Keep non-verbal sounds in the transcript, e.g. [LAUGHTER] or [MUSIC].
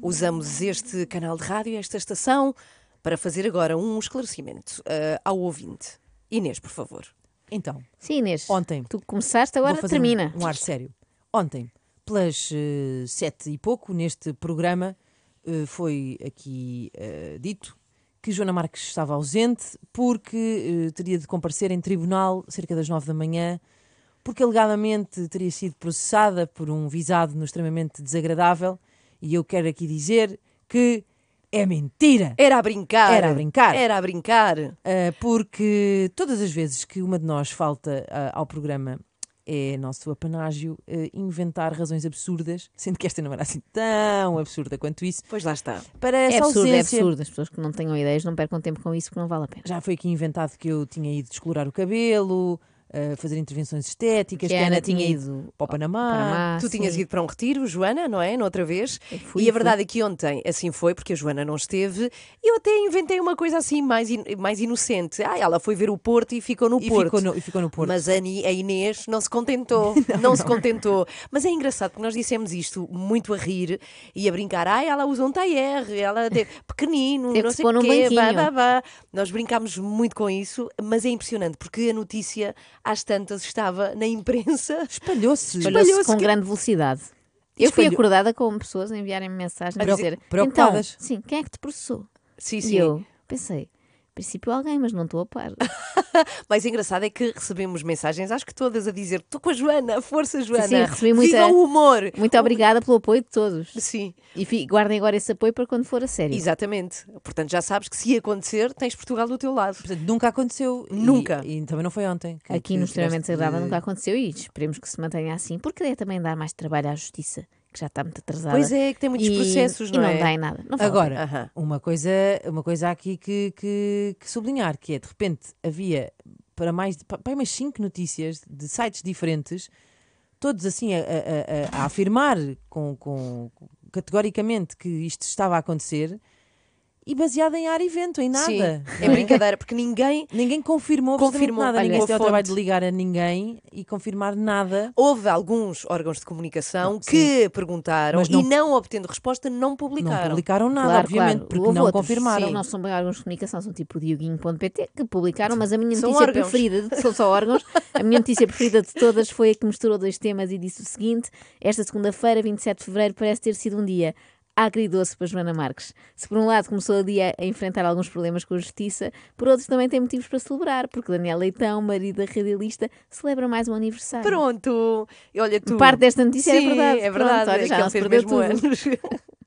Usamos este canal de rádio, esta estação, para fazer agora um esclarecimento uh, ao ouvinte. Inês, por favor. Então. Sim, Inês. Ontem. Tu começaste, agora termina. Um, um, ar sério. Ontem, pelas uh, sete e pouco, neste programa, uh, foi aqui dito que Joana Marques estava ausente porque teria de comparecer em tribunal cerca das nove da manhã porque alegadamente teria sido processada por um visado no extremamente desagradável e eu quero aqui dizer que é mentira. Era a brincar. Era a brincar. Era a brincar. Uh, porque todas as vezes que uma de nós falta uh, ao programa é nosso apanágio uh, inventar razões absurdas, sendo que esta não era assim tão absurda quanto isso. Pois lá está. Para é absurdo, é ausência... é absurdo. As pessoas que não tenham ideias não percam tempo com isso, que não vale a pena. Já foi aqui inventado que eu tinha ido descolorar o cabelo fazer intervenções estéticas. Que, a Ana tinha ido para o Panamá. Panamá tu tinhas ido para um retiro, Joana, não é? Noutra vez. Fui, e a verdade fui. é que ontem assim foi, porque a Joana não esteve. Eu até inventei uma coisa assim mais, in, mais inocente. Ah, ela foi ver o Porto e ficou no e Porto. Ficou no, e ficou no Porto. Mas a, a Inês não se contentou. não, [LAUGHS] não, não se contentou. Mas é engraçado porque nós dissemos isto muito a rir e a brincar. Ah, ela usa um TR, ela teve pequenino, não sei o quê. Bah, bah, bah. Nós brincámos muito com isso, mas é impressionante porque a notícia às tantas estava na imprensa. Espalhou-se. Espalhou-se Espalhou com que... grande velocidade. Eu fui acordada com pessoas a enviarem-me mensagens a dizer: Preocupadas. Então, sim, quem é que te processou? Sim, sim. E eu pensei: princípio alguém, mas não estou a par. [LAUGHS] Mais engraçado é que recebemos mensagens, acho que todas, a dizer: estou com a Joana, força Joana. Sim, sim recebi muita. o humor! Muito obrigada pelo apoio de todos. Sim. E guardem agora esse apoio para quando for a sério. Exatamente. Portanto, já sabes que se acontecer, tens Portugal do teu lado. Portanto, nunca aconteceu. Nunca. E, e também não foi ontem. Aqui no Extremamente Desagradável de... nunca aconteceu e esperemos que se mantenha assim, porque é também dar mais trabalho à justiça que já está muito atrasada. Pois é, que tem muitos e, processos, não e é? E não é? dá em nada. Não Agora, uma, coisa, uma coisa aqui que, que, que sublinhar, que é, de repente, havia para mais para umas 5 notícias de sites diferentes, todos assim a, a, a, a afirmar com, com, categoricamente que isto estava a acontecer e baseada em ar e vento, em nada. Sim, é brincadeira, porque ninguém. Ninguém confirmou, confirmou nada. Olha, ninguém se o trabalho de ligar a ninguém e confirmar nada. Houve alguns órgãos de comunicação não, que sim. perguntaram não, e não obtendo resposta não publicaram. Não publicaram nada, claro, obviamente, claro. porque Houve não outros, confirmaram. Sim. Não são órgãos de comunicação, são tipo dioguinho.pt que publicaram, mas a minha notícia são preferida, são só órgãos, a minha notícia preferida de todas foi a que misturou dois temas e disse o seguinte: esta segunda-feira, 27 de fevereiro, parece ter sido um dia agridoce para Joana Marques. Se por um lado começou o dia a enfrentar alguns problemas com a justiça, por outro também tem motivos para celebrar, porque Daniel Leitão, marido da radialista, celebra mais um aniversário. Pronto! Olha, tu... Parte desta notícia é Sim, é verdade. É verdade, Pronto, olha, é já é não anos. tudo. [LAUGHS]